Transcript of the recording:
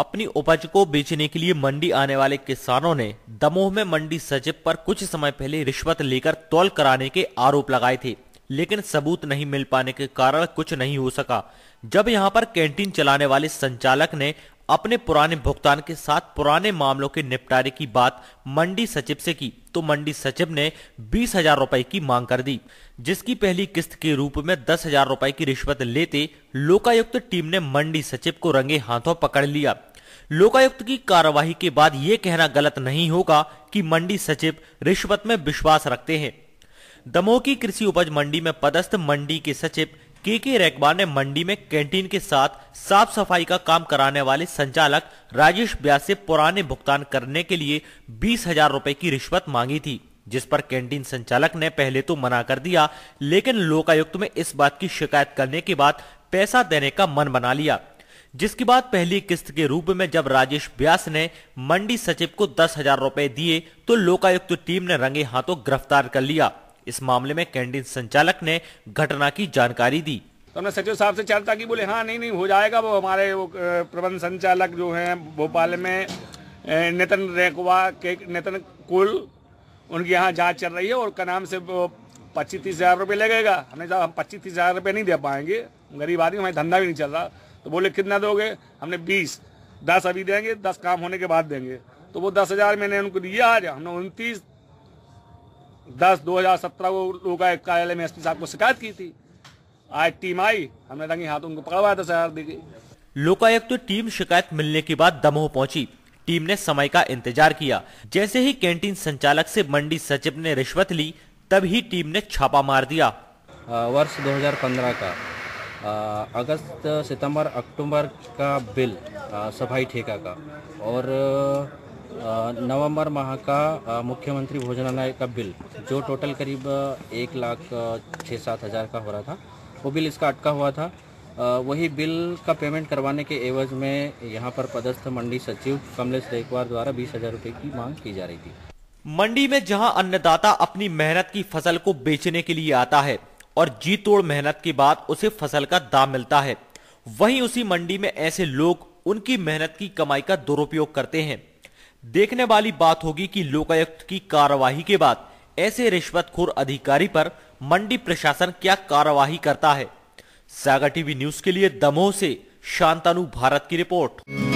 अपनी उपज को बेचने के लिए मंडी आने वाले किसानों ने दमोह में मंडी सचिव पर कुछ समय पहले रिश्वत लेकर तौल कराने के आरोप लगाए थे लेकिन सबूत नहीं मिल पाने के कारण कुछ नहीं हो सका जब यहां पर कैंटीन चलाने वाले संचालक ने अपने पुराने भुगतान के साथ पुराने मामलों के निपटारे की बात मंडी सचिव से की तो मंडी सचिव ने बीस हजार रुपए की मांग कर दी जिसकी पहली किस्त के रूप में दस हजार रुपए की रिश्वत लेते लोकायुक्त टीम ने मंडी सचिव को रंगे हाथों पकड़ लिया लोकायुक्त की कार्यवाही के बाद ये कहना गलत नहीं होगा कि मंडी सचिव रिश्वत में विश्वास रखते हैं दमोह की कृषि उपज मंडी में पदस्थ मंडी के सचिव के के रेकबा ने मंडी में कैंटीन के साथ साफ सफाई का काम कराने वाले संचालक राजेश ब्यास से पुराने भुगतान करने के लिए बीस हजार रूपए की रिश्वत मांगी थी जिस पर कैंटीन संचालक ने पहले तो मना कर दिया लेकिन लोकायुक्त में इस बात की शिकायत करने के बाद पैसा देने का मन बना लिया जिसके बाद पहली किस्त के रूप में जब राजेश व्यास ने मंडी सचिव को दस हजार रूपए दिए तो लोकायुक्त टीम ने रंगे हाथों गिरफ्तार कर लिया इस मामले में कैंटीन संचालक ने घटना की जानकारी दी तो हमने सचिव साहब से चर्चा की बोले हाँ नहीं नहीं हो जाएगा वो हमारे वो प्रबंध संचालक जो है भोपाल में नितिन रेकवा के नितिन कुल उनके यहाँ जांच चल रही है और का नाम से पच्चीस तीस हजार रुपये लगेगा हमने हम पच्चीस तीस हजार रुपये नहीं दे पाएंगे गरीब आदमी हमारे धंधा भी नहीं चल रहा तो बोले कितना दोगे हमने बीस दस अभी देंगे दस काम होने के बाद देंगे तो वो दस हजार मैंने उनको दिया आज हमने उनतीस दस दो हजार सत्रह को लोकायुक्त कार्यालय में एसपी साहब को शिकायत की थी आज टीम आई हमने रंगे हाथ उनको पकड़वाया दस हजार देके लोकायुक्त तो टीम शिकायत मिलने के बाद दमोह पहुंची टीम ने समय का इंतजार किया जैसे ही कैंटीन संचालक से मंडी सचिव ने रिश्वत ली तब ही टीम ने छापा मार दिया वर्ष 2015 का अगस्त सितंबर अक्टूबर का बिल सफाई ठेका का और नवंबर माह का मुख्यमंत्री भोजनालय का बिल जो टोटल करीब एक लाख छः सात हज़ार का हो रहा था वो बिल इसका अटका हुआ था वही बिल का पेमेंट करवाने के एवज में यहाँ पर पदस्थ मंडी सचिव कमलेश देखवार द्वारा बीस हज़ार रुपये की मांग की जा रही थी मंडी में जहां अन्नदाता अपनी मेहनत की फसल को बेचने के लिए आता है और जी तोड़ मेहनत के बाद उसे फसल का दाम मिलता है वहीं उसी मंडी में ऐसे लोग उनकी मेहनत की कमाई का दुरुपयोग करते हैं देखने वाली बात होगी कि लोकायुक्त की कार्यवाही के बाद ऐसे रिश्वतखोर अधिकारी पर मंडी प्रशासन क्या कार्यवाही करता है सागर टीवी न्यूज के लिए दमोह से शांतानु भारत की रिपोर्ट